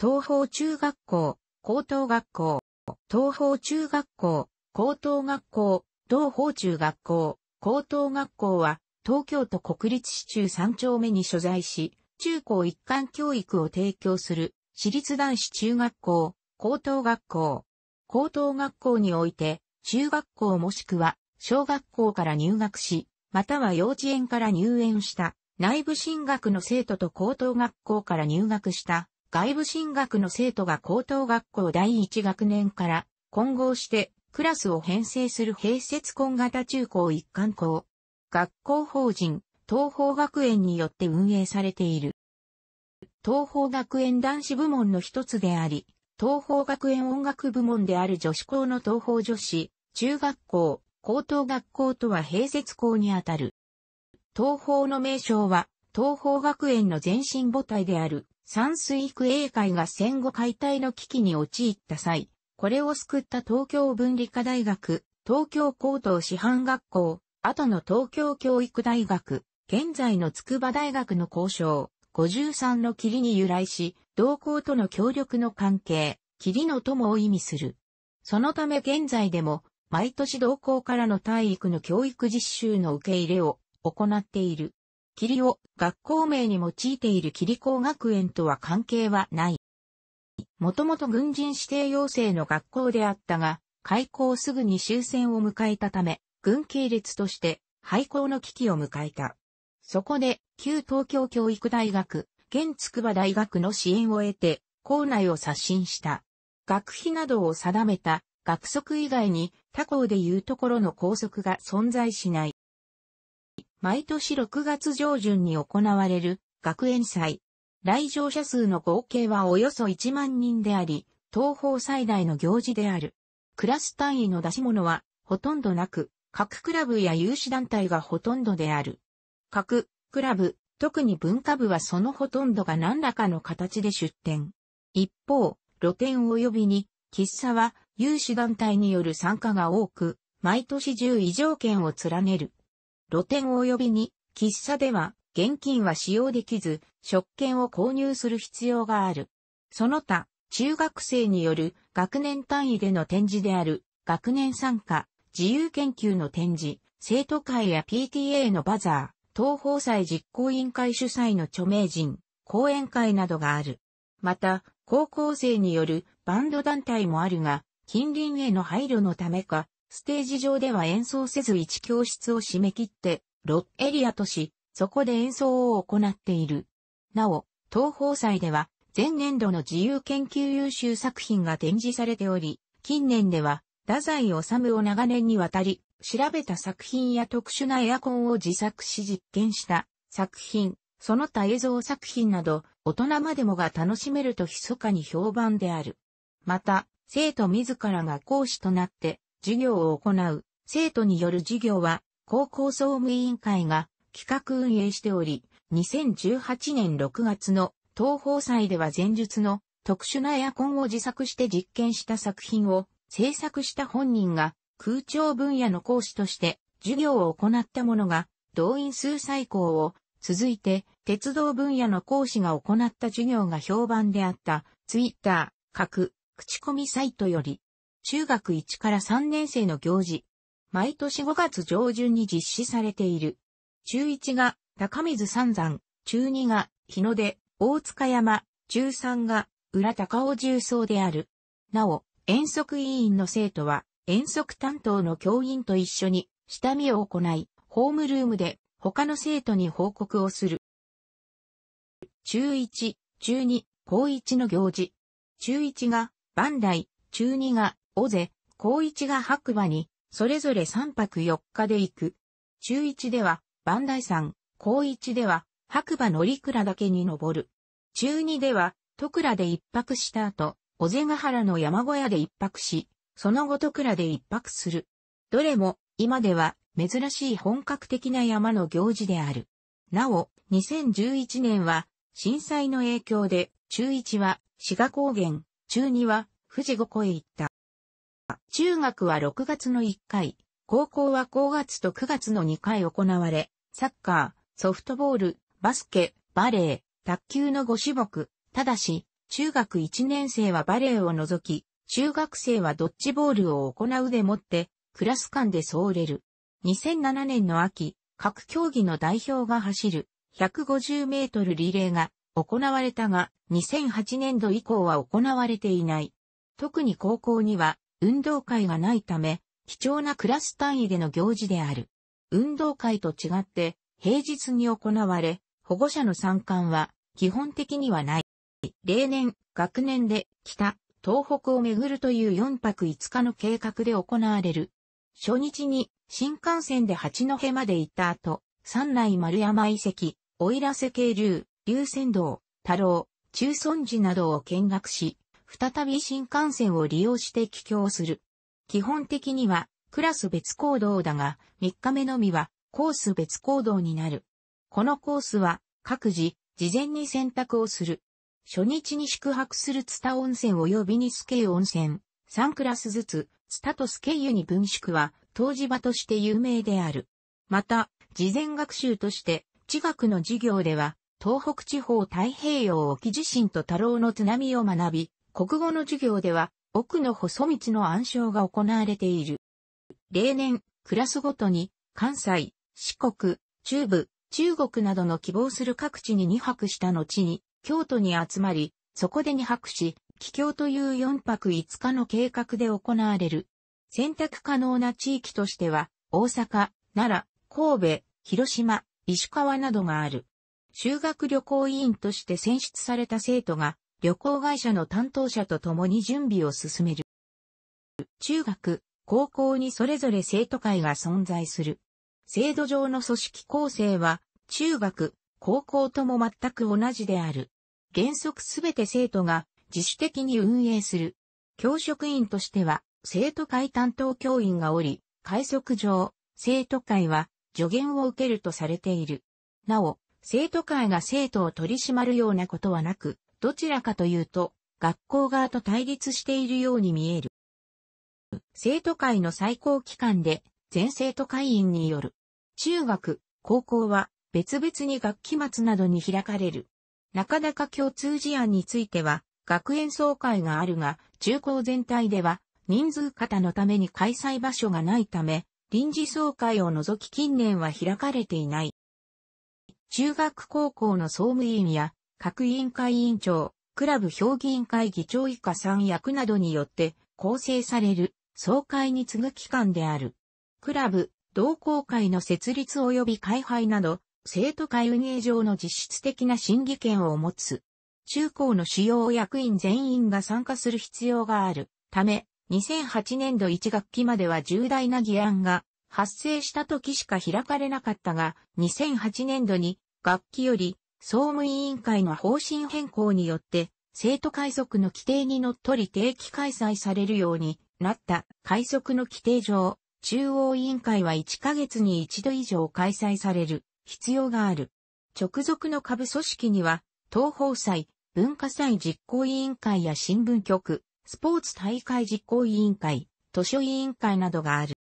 東方中学校、高等学校、東方中学校、高等学校、東方中学校、高等学校は、東京都国立市中3丁目に所在し、中高一貫教育を提供する、私立男子中学校、高等学校。高等学校において、中学校もしくは、小学校から入学し、または幼稚園から入園した、内部進学の生徒と高等学校から入学した、外部進学の生徒が高等学校第1学年から混合してクラスを編成する併設混型中高一貫校。学校法人、東方学園によって運営されている。東方学園男子部門の一つであり、東方学園音楽部門である女子校の東方女子、中学校、高等学校とは併設校にあたる。東方の名称は、東方学園の前身母体である山水育英会が戦後解体の危機に陥った際、これを救った東京文理科大学、東京高等師範学校、後の東京教育大学、現在の筑波大学の交渉、53の霧に由来し、同校との協力の関係、霧の友を意味する。そのため現在でも、毎年同校からの体育の教育実習の受け入れを行っている。霧を学校名に用いている霧工学園とは関係はない。もともと軍人指定要請の学校であったが、開校すぐに終戦を迎えたため、軍系列として廃校の危機を迎えた。そこで、旧東京教育大学、現筑波大学の支援を得て、校内を刷新した。学費などを定めた学則以外に他校でいうところの校則が存在しない。毎年6月上旬に行われる学園祭。来場者数の合計はおよそ1万人であり、東方最大の行事である。クラス単位の出し物はほとんどなく、各クラブや有志団体がほとんどである。各クラブ、特に文化部はそのほとんどが何らかの形で出展。一方、露店及びに、喫茶は有志団体による参加が多く、毎年10以上券を連ねる。露店及びに、喫茶では、現金は使用できず、食券を購入する必要がある。その他、中学生による学年単位での展示である、学年参加、自由研究の展示、生徒会や PTA のバザー、東方祭実行委員会主催の著名人、講演会などがある。また、高校生によるバンド団体もあるが、近隣への配慮のためか、ステージ上では演奏せず一教室を締め切って、ッエリアとし、そこで演奏を行っている。なお、東宝祭では、前年度の自由研究優秀作品が展示されており、近年では、太宰治を長年にわたり、調べた作品や特殊なエアコンを自作し実験した作品、その他映像作品など、大人までもが楽しめると密かに評判である。また、生徒自らが講師となって、授業を行う生徒による授業は高校総務委員会が企画運営しており、2018年6月の東宝祭では前述の特殊なエアコンを自作して実験した作品を制作した本人が空調分野の講師として授業を行ったものが動員数最高を続いて鉄道分野の講師が行った授業が評判であったツイッター各口コミサイトより中学1から3年生の行事。毎年5月上旬に実施されている。中1が高水三山、中2が日の出、大塚山、中3が浦高尾重曹である。なお、遠足委員の生徒は遠足担当の教員と一緒に下見を行い、ホームルームで他の生徒に報告をする。中1、中2、高1の行事。中1が万代、中2が尾瀬、高一が白馬に、それぞれ3泊4日で行く。中一では、磐梯山、高一では、白馬乗鞍岳に登る。中二では、徳倉で一泊した後、尾瀬ヶ原の山小屋で一泊し、その後徳倉で一泊する。どれも、今では、珍しい本格的な山の行事である。なお、2011年は、震災の影響で、中1は、志賀高原、中2は、富士五湖へ行った。中学は6月の1回、高校は5月と9月の2回行われ、サッカー、ソフトボール、バスケ、バレー、卓球の5種目、ただし、中学1年生はバレーを除き、中学生はドッジボールを行うでもって、クラス間で総れる。2007年の秋、各競技の代表が走る150メートルリレーが行われたが、2008年度以降は行われていない。特に高校には運動会がないため、貴重なクラス単位での行事である。運動会と違って、平日に行われ、保護者の参観は基本的にはない。例年、学年で北、東北を巡るという4泊5日の計画で行われる。初日に新幹線で八戸まで行った後、三内丸山遺跡、奥入瀬渓流、龍泉道、太郎、中尊寺などを見学し、再び新幹線を利用して帰郷する。基本的には、クラス別行動だが、3日目のみは、コース別行動になる。このコースは、各自、事前に選択をする。初日に宿泊する津田温泉及びにスケイ温泉、3クラスずつ、津田とスケイ湯に分宿は、当時場として有名である。また、事前学習として、地学の授業では、東北地方太平洋沖地震と太郎の津波を学び、国語の授業では、奥の細道の暗唱が行われている。例年、クラスごとに、関西、四国、中部、中国などの希望する各地に2泊した後に、京都に集まり、そこで2泊し、帰京という4泊5日の計画で行われる。選択可能な地域としては、大阪、奈良、神戸、広島、石川などがある。修学旅行委員として選出された生徒が、旅行会社の担当者と共に準備を進める。中学、高校にそれぞれ生徒会が存在する。制度上の組織構成は、中学、高校とも全く同じである。原則すべて生徒が自主的に運営する。教職員としては、生徒会担当教員がおり、快速上、生徒会は助言を受けるとされている。なお、生徒会が生徒を取り締まるようなことはなく、どちらかというと、学校側と対立しているように見える。生徒会の最高機関で、全生徒会員による。中学、高校は、別々に学期末などに開かれる。なかなか共通事案については、学園総会があるが、中高全体では、人数型のために開催場所がないため、臨時総会を除き近年は開かれていない。中学高校の総務委員や各委員会委員長、クラブ評議員会議長以下3役などによって構成される総会に次ぐ機関である。クラブ、同好会の設立及び開廃など、生徒会運営上の実質的な審議権を持つ。中高の主要役員全員が参加する必要があるため、2008年度1学期までは重大な議案が発生した時しか開かれなかったが、2008年度に学期より総務委員会の方針変更によって、生徒改則の規定にのっとり定期開催されるようになった改則の規定上、中央委員会は1ヶ月に1度以上開催される必要がある。直属の下部組織には、東方祭、文化祭実行委員会や新聞局、スポーツ大会実行委員会、図書委員会などがある。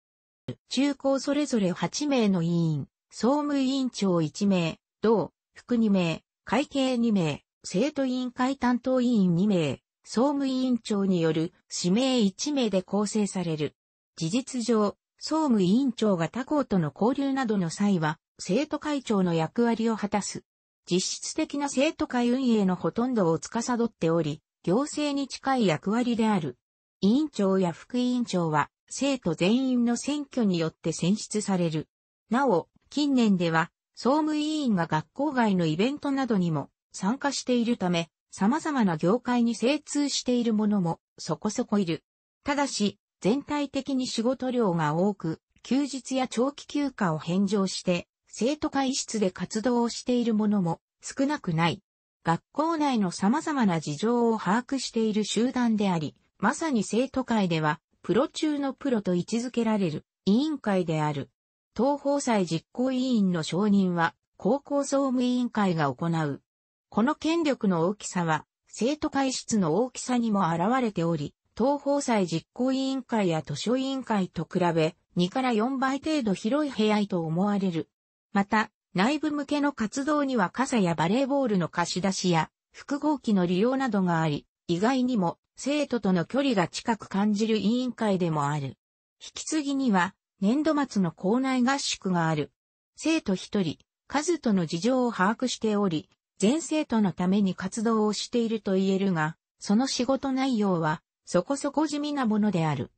中高それぞれ8名の委員、総務委員長1名、同副2名、会計2名、生徒委員会担当委員2名、総務委員長による指名1名で構成される。事実上、総務委員長が他校との交流などの際は、生徒会長の役割を果たす。実質的な生徒会運営のほとんどを司っており、行政に近い役割である。委員長や副委員長は、生徒全員の選挙によって選出される。なお、近年では、総務委員が学校外のイベントなどにも参加しているため、様々な業界に精通している者もそこそこいる。ただし、全体的に仕事量が多く、休日や長期休暇を返上して、生徒会室で活動をしている者も少なくない。学校内の様々な事情を把握している集団であり、まさに生徒会では、プロ中のプロと位置づけられる委員会である。東方祭実行委員の承認は、高校総務委員会が行う。この権力の大きさは、生徒会室の大きさにも現れており、東方祭実行委員会や図書委員会と比べ、2から4倍程度広い部屋と思われる。また、内部向けの活動には傘やバレーボールの貸し出しや、複合機の利用などがあり、意外にも生徒との距離が近く感じる委員会でもある。引き継ぎには、年度末の校内合宿がある。生徒一人、数との事情を把握しており、全生徒のために活動をしていると言えるが、その仕事内容はそこそこ地味なものである。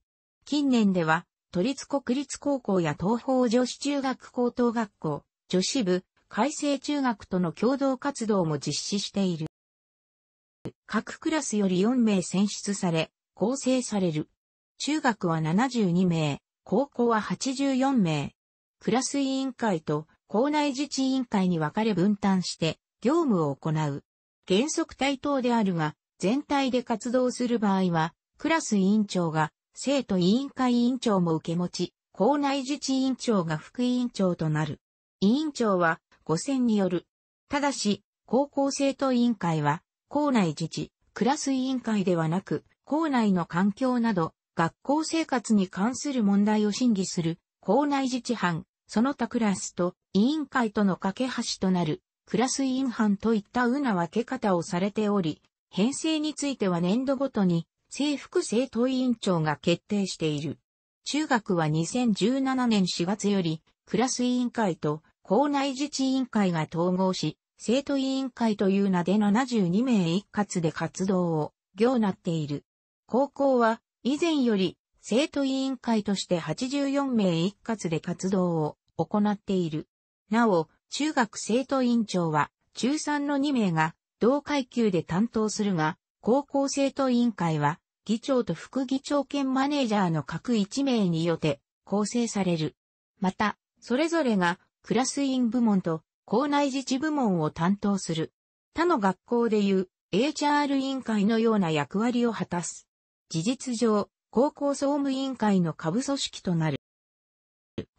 近年では、都立国立高校や東方女子中学高等学校、女子部、改正中学との共同活動も実施している。各クラスより4名選出され、構成される。中学は72名、高校は84名。クラス委員会と校内自治委員会に分かれ分担して業務を行う。原則対等であるが、全体で活動する場合は、クラス委員長が生徒委員会委員長も受け持ち、校内自治委員長が副委員長となる。委員長は5選による。ただし、高校生徒委員会は、校内自治、クラス委員会ではなく、校内の環境など、学校生活に関する問題を審議する校内自治班、その他クラスと委員会との架け橋となるクラス委員班といったうな分け方をされており、編成については年度ごとに制服生徒委員長が決定している。中学は2017年4月よりクラス委員会と校内自治委員会が統合し、生徒委員会という名で72名一括で活動を行っている。高校は以前より生徒委員会として84名一括で活動を行っている。なお、中学生徒委員長は中3の2名が同階級で担当するが、高校生徒委員会は議長と副議長兼マネージャーの各1名によって構成される。また、それぞれがクラス委員部門と校内自治部門を担当する。他の学校でいう HR 委員会のような役割を果たす。事実上、高校総務委員会の下部組織となる。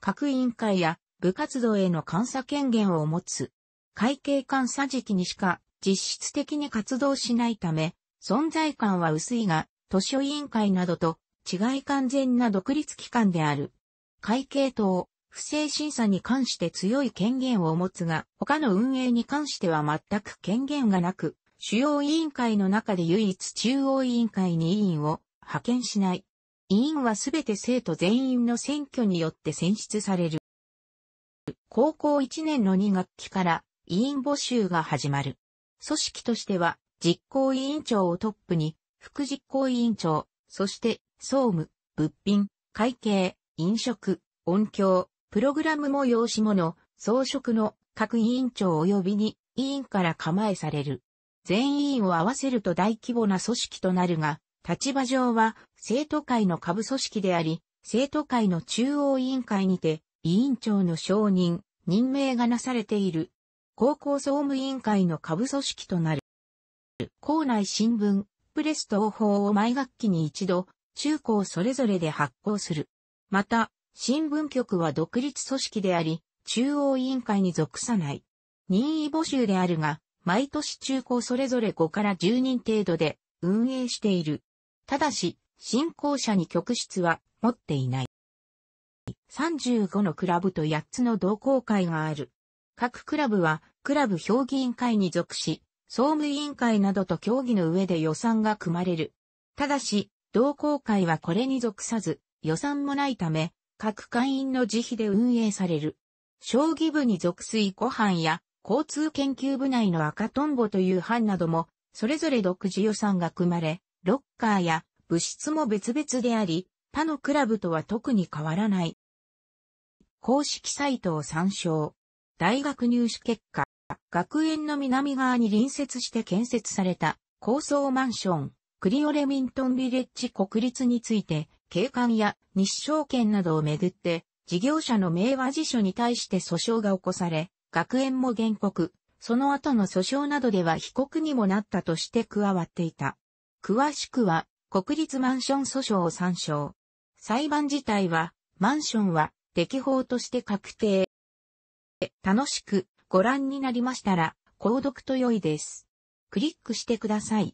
各委員会や部活動への監査権限を持つ。会計監査時期にしか実質的に活動しないため、存在感は薄いが、図書委員会などと違い完全な独立機関である。会計等、不正審査に関して強い権限を持つが、他の運営に関しては全く権限がなく、主要委員会の中で唯一中央委員会に委員を派遣しない。委員はすべて生徒全員の選挙によって選出される。高校1年の2学期から委員募集が始まる。組織としては実行委員長をトップに副実行委員長、そして総務、物品、会計、飲食、音響、プログラム催し物、装飾の各委員長及びに委員から構えされる。全員を合わせると大規模な組織となるが、立場上は生徒会の下部組織であり、生徒会の中央委員会にて、委員長の承認、任命がなされている。高校総務委員会の下部組織となる。校内新聞、プレス等法を毎学期に一度、中高それぞれで発行する。また、新聞局は独立組織であり、中央委員会に属さない。任意募集であるが、毎年中高それぞれ5から10人程度で運営している。ただし、新校舎に局室は持っていない。35のクラブと8つの同好会がある。各クラブは、クラブ評議員会に属し、総務委員会などと協議の上で予算が組まれる。ただし、同好会はこれに属さず、予算もないため、各会員の自費で運営される。将棋部に属す囲碁班や交通研究部内の赤トンボという班なども、それぞれ独自予算が組まれ、ロッカーや物質も別々であり、他のクラブとは特に変わらない。公式サイトを参照。大学入試結果。学園の南側に隣接して建設された高層マンション、クリオレミントンビレッジ国立について、景観や日照権などをめぐって、事業者の名和辞書に対して訴訟が起こされ、学園も原告、その後の訴訟などでは被告にもなったとして加わっていた。詳しくは、国立マンション訴訟を参照。裁判自体は、マンションは、適法として確定。楽しくご覧になりましたら、購読と良いです。クリックしてください。